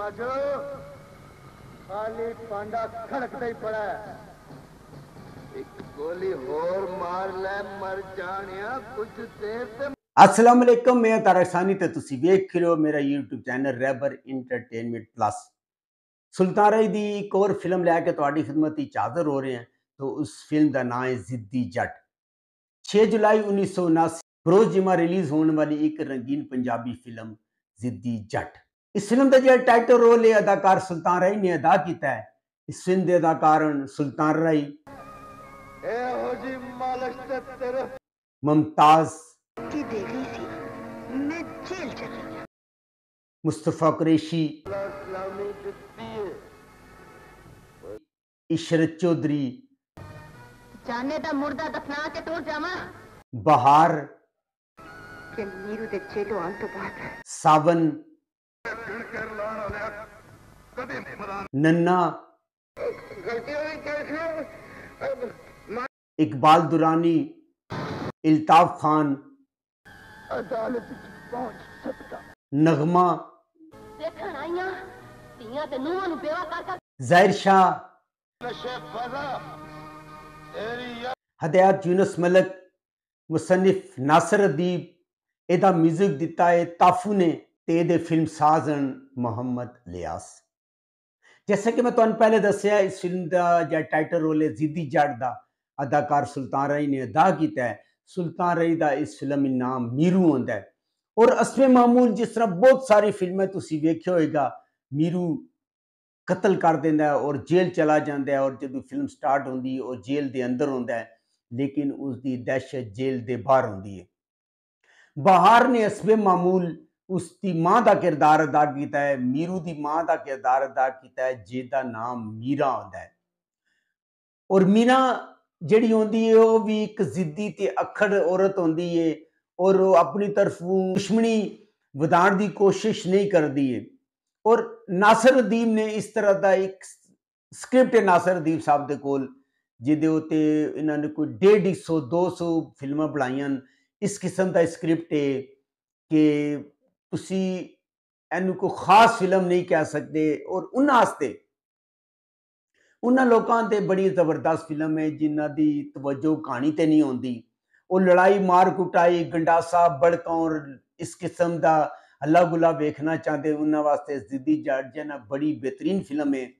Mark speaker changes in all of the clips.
Speaker 1: बदमाशो खाली पांडा खड़कते ही पड़ा है एक गोली और मार ले मर जानिया कुछ देर से असलम मैं तारक सानी तो तुम वेख रहे हो मेरा YouTube channel Rabbar entertainment plus Sultan Rai की एक और फिल्म लैके ਤੁਹਾਡੀ ਖidmat ਵਿੱਚ ਹਾਜ਼ਰ हो रहे हैं तो उस फिल्म का नाँ है जिद्दी जट छे जुलाई उन्नीस सौ उनासी फिरोज जिमा रिलीज होने वाली एक रंगीन पंजाबी फिल्म जिद्दी जट इस फिल्म का जो टाइटल रोल है अदाकार सुल्तान राही ने अदा किया है इस फिल्म के अदाकार सुल्तान राही मुमताज मुस्तफा कुरेशी इशरत चौधरी बहार तो सावन नन्ना इकबाल दुरानी इल्ताफ खान नगमा जैर शाह हदयात यूनस मलक मुसनिफ नासर अदीब एदा म्यूजिक दिता है ताफू ने ते दे फिल्म साजन मोहम्मद लियास जैसे कि मैं तुम तो पहले दसिया इस फिल्म का ज टाइटल रोल है जिदी जट का अदाकार सुल्तान रही ने अदा किया है सुल्तान रही का इस फिल्म नाम मीरू आंदा है और असमे मामूल जिस तरह बहुत सारी फिल्में तुम वेखे होगा मीरू कतल कर देता है और जेल चला जाता है और जो फिल्म स्टार्ट होंगी और जेल के अंदर आंदा है लेकिन उसकी दहशत जेल के बहर आती है बहार ने असमे मामूल उसकी मां का किरदार अदा किया है मीरू की माँ का किरदार अदा किया है जिदा नाम मीरा आता है और मीरा जी आती है वह भी एक जिदी तो अखड़ औरत आती है और अपनी तरफ दुश्मनी बधाने की कोशिश नहीं करती है और नासर अदीम ने इस तरह का एक स्क्रिप्ट है नासर अदीम साहब के कोल जिद उत्ते इन्होंने कोई डेढ़ सौ दो सौ फिल्म बनाई इस किस्म का स्क्रिप्ट है कि तुनू को खास फिल्म नहीं कह सकते और उन्हें उन्होंने बड़ी जबरदस्त फिल्म है जिन्हों की तवज्जो कहानी तो नहीं आती और लड़ाई मार कुटाई गंडासा बड़का इस किस्म का हला गुला वेखना चाहते उन्होंने वास्ते जिदी जाडजा बड़ी बेहतरीन फिल्म है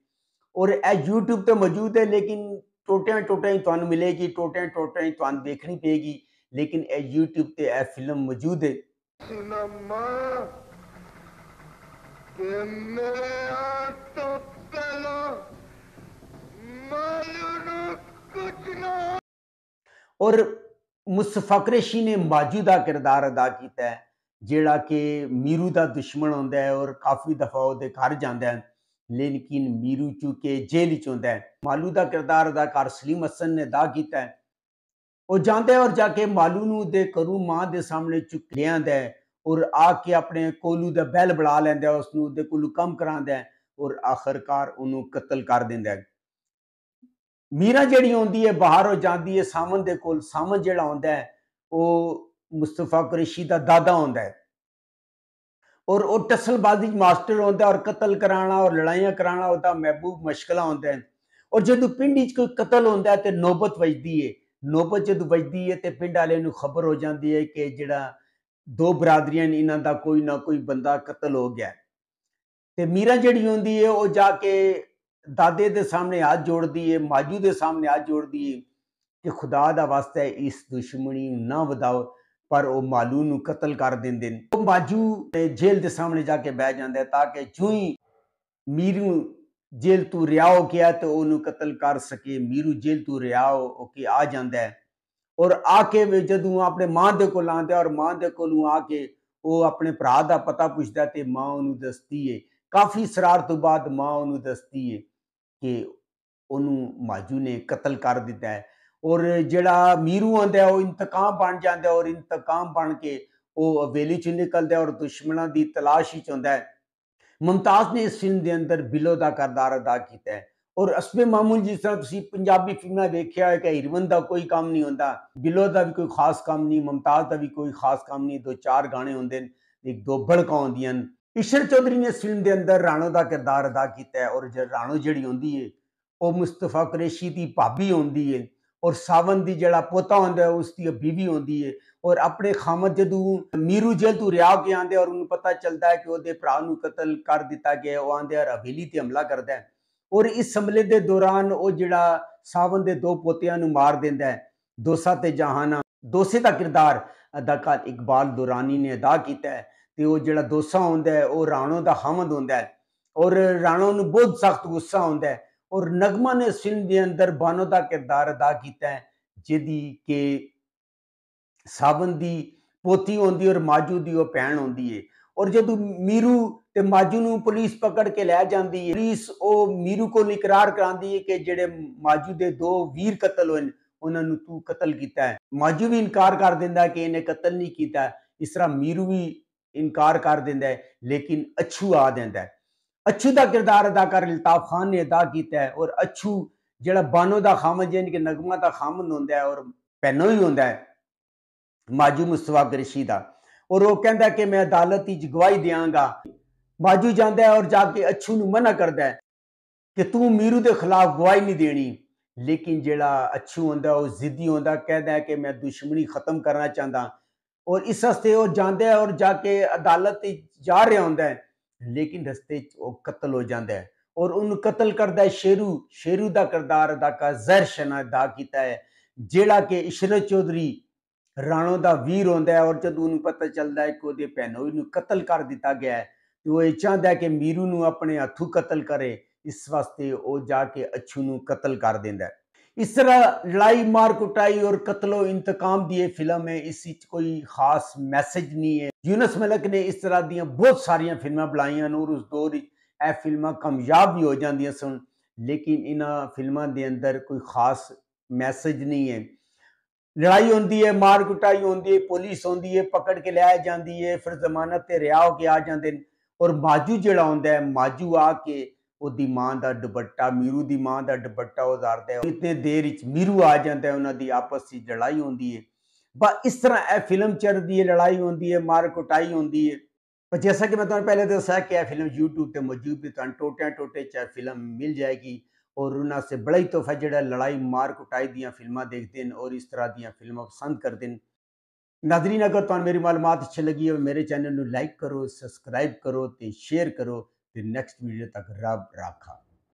Speaker 1: और यह यूट्यूब तो मौजूद है लेकिन टोटिया टोटिया ही तुम मिलेगी टोटिया टोटिया ही तुम देखनी पेगी लेकिन यह यूट्यूब पर यह फिल्म मौजूद है और मुसफकरेशी ने मौजूदा किरदार अदा किया है जेड़ा कि मीरू का दुश्मन आंद है और काफ़ी दफा वो घर जाए लेकिन मीरू चूके जेल चुंद मालू का किरदार अदाकार सलीम हसन ने अदा किया है वह जाए और जाके मालू नू करू मां के सामने चुक लिया है और आके अपने कोलू का बैल बढ़ा लेंद उस कम करा दें और आखिरकार उन्होंने कर देंद मीर जी आती है बाहर हो जाती है सावन के कोल सावन जोड़ा आंदा है वह मुस्तफा कुरेशी का दादा आंदा है और वह टसलबाजी मास्टर आंदा और कतल करा और लड़ाइया करा वह महबूब मुश्किल आंदा है और जो पिंडी कोई कतल आंदा है तो नौबत बजती है नौबत जो बजती है तो पिंड वाले खबर हो जाती है कि जरा ਦੋ ਬਰਾਦਰੀਆਂ ਨੇ ਇਹਨਾਂ ਦਾ ਕੋਈ ਨਾ ਕੋਈ ਬੰਦਾ ਕਤਲ ਹੋ ਗਿਆ ਤੇ ਮੀਰਾ ਜਿਹੜੀ ਹੁੰਦੀ ਹੈ ਉਹ ਜਾ ਕੇ ਦਾਦੇ ਦੇ ਸਾਹਮਣੇ ਹੱਥ ਜੋੜਦੀ ਹੈ ਮਾਜੂ ਦੇ ਸਾਹਮਣੇ ਹੱਥ ਜੋੜਦੀ ਹੈ ਕਿ ਖੁਦਾ ਦਾ ਵਾਸਤਾ ਇਸ ਦੁਸ਼ਮਣੀ ਨੂੰ ਨਾ ਵਧਾਓ ਪਰ ਉਹ ਮਾਲੂ ਨੂੰ ਕਤਲ ਕਰ ਦਿੰਦੇ ਨੇ ਉਹ ਮਾਜੂ ਜੇਲ੍ਹ ਦੇ ਸਾਹਮਣੇ ਜਾ ਕੇ ਬਹਿ ਜਾਂਦਾ ਤਾਂ ਕਿ ਜੂੰ ਹੀ ਮੀਰੂ ਜੇਲ੍ਹ ਤੋਂ ਰਿਹਾਓ ਗਿਆ ਤੇ ਉਹਨੂੰ ਕਤਲ ਕਰ ਸਕੇ ਮੀਰੂ ਜੇਲ੍ਹ ਤੋਂ ਰਿਹਾਓ ਹੋ ਕੇ ਆ ਜਾਂਦਾ और आके वे जदू अपने मां के कोल आंदा और मां के कोल आके वो अपने भरा का पता पूछता है मां उन्होंने दसती है काफ़ी शरार तो बाद माँ उन्होंने दसती है कि उन्हू माजू ने कतल कर दिता है और जड़ा मीरू आंदा वह इंतकाम बन जाता है और इंतकाम बन के वह अवेली चु निकलता है और दुश्मनों की तलाश ही चाहता है मुमताज़ ने इस फिल्म के अंदर बिलो का किरदार अदा किया है और असमे मामूल जिस तरह पंजाबी फिल्म देखिया है कि हिरवन का कोई काम नहीं होंगे बिलो का भी कोई खास काम नहीं मुमताज का भी कोई खास काम नहीं दो चार गाने होंगे एक दो भड़क आंदियां ईश्वर चौधरी ने इस फिल्म के अंदर राणो का किरदार अदा किया और ज राणो जी आँदी है वह मुस्तफा कुरेशी की भाभी आँदी है और सावन की जरा पोता आंदा है उसकी बीवी आँदी है और अपने खामद जदू मीरू जेल तू रिया के आँदे और उन्होंने पता चलता है कि वह भरा कतल कर दिता गया वह आँदा और हवेली हमला करता है ਔਰ ਇਸ ਹਮਲੇ ਦੇ ਦੌਰਾਨ ਉਹ ਜਿਹੜਾ ਸਾਵਨ ਦੇ ਦੋ ਪੋਤਿਆਂ ਨੂੰ ਮਾਰ ਦਿੰਦਾ ਹੈ ਦੋਸਾ ਤੇ ਜਹਾਨਾ ਦੋਸੇ ਦਾ ਕਿਰਦਾਰ ਅਦਾਕਾਰ ਇਕਬਾਲ ਦੁਰਾਨੀ ਨੇ ਅਦਾ ਕੀਤਾ ਹੈ ਤੇ ਉਹ ਜਿਹੜਾ ਦੋਸਾ ਹੁੰਦਾ ਹੈ ਉਹ ਰਾਣੋ ਦਾ ਹਮਦ ਹੁੰਦਾ ਹੈ ਔਰ ਰਾਣੋ ਨੂੰ ਬਹੁਤ ਸਖਤ ਗੁੱਸਾ ਹੁੰਦਾ ਹੈ ਔਰ ਨਗਮਾ ਨੇ ਫਿਲਮ ਦੇ ਅੰਦਰ ਬਾਨੋ ਦਾ ਕਿਰਦਾਰ ਅਦਾ ਕੀਤਾ ਹੈ ਜਿਹਦੀ ਕਿ ਸਾਵਨ ਦੀ ਪੋਤੀ ਹੁੰਦੀ ਔਰ ਮਾਜੂ ਦੀ ਉਹ ਭੈਣ ਹੁੰਦੀ ਏ ਔਰ ਜਦੋਂ ਮੀਰੂ तो माजू पुलिस पकड़ के लै जाती है पुलिस वो मीरू को इकरार कराती है कि जेडे माजू के दो वीर कतल हो उन्होंने तू कतल किया है माजू भी इनकार कर देता है कि इन्हें कतल नहीं किया इस तरह मीरू भी इनकार कर देता है लेकिन अच्छू आ देता है अच्छू का किरदार अदा कर अलताफ खान ने अदा किया है और अछू जोड़ा बानो का खामद यानी कि नगमा का खामद होंगे और पैनो ही होंगे माजू मुस्तवा ऋषि का और वह कहता कि मैं अदालत की गवाही देंगा बाजू जाता है और जाके अच्छू नु मना करता है कि तू मीरू के खिलाफ गवाही नहीं देनी लेकिन जेड़ा अच्छू होंगे वह जिदी होंगे कहता है कि मैं दुश्मनी खत्म करना चाहता और इस रस्ते वह जाता है और जाके अदालत जा रहा हूं लेकिन रस्ते कतल हो जाता है और उन्होंने कतल करता है शेरू शेरू का किरदार अदा कर जहर शना अदा किया है जेड़ा कि इशरत चौधरी राणों का वीर आंदा है और जो उन्होंने पता चलता है कि वो भैनों भी कर दिता गया है ਤੇ ये चाहता है कि मीरू ਨੂੰ अपने ਹੱਥੋਂ कतल करे इस वास्ते ਉਹ ਜਾ ਕੇ ਅਛੂ ਨੂੰ ਕਤਲ ਕਰ ਦਿੰਦਾ इस तरह लड़ाई मार कुटाई और कत्लो इंतकाम की फिल्म है इस कोई खास मैसेज नहीं है यूनस मलक ने इस तरह दुत सारिया फिल्मा बनाई और उस दौर यह फिल्म कामयाब भी हो जाए सन लेकिन इन फिल्मों के अंदर कोई खास मैसेज नहीं है लड़ाई होती है मार कुटाई होती है पुलिस आती है पकड़ के लिया जाती है फिर जमानत पर रिहा होकर आ जाते हैं और माजू जड़ा होंगे माजू आ के वोदी माँ का दुबट्टा मीरू की माँ का दुबट्टा उतारद इतने देर मीरू आ जाता है उन्होंने आपस की लड़ाई होंगी है ब इस तरह यह फिल्म चढ़ती है लड़ाई आँदी है मार कुटाई आँदी है जैसा कि मैं तुम्हें पहले दसा कि यह फिल्म यूट्यूब पर मौजूद भी तुम टोटे टोटे चाहे फिल्म मिल जाएगी और उन्होंने बड़ा ही तोहफा जोड़ा लड़ाई मार कुटाई दिल्मा देखते हैं और इस तरह दिल्मा पसंद करते हैं नाजरीन अगर तुम मेरी मालूम अच्छी लगी हो मेरे चैनल में लाइक करो सबसक्राइब करो तो शेयर करो तो नैक्सट वीडियो तक रब राखा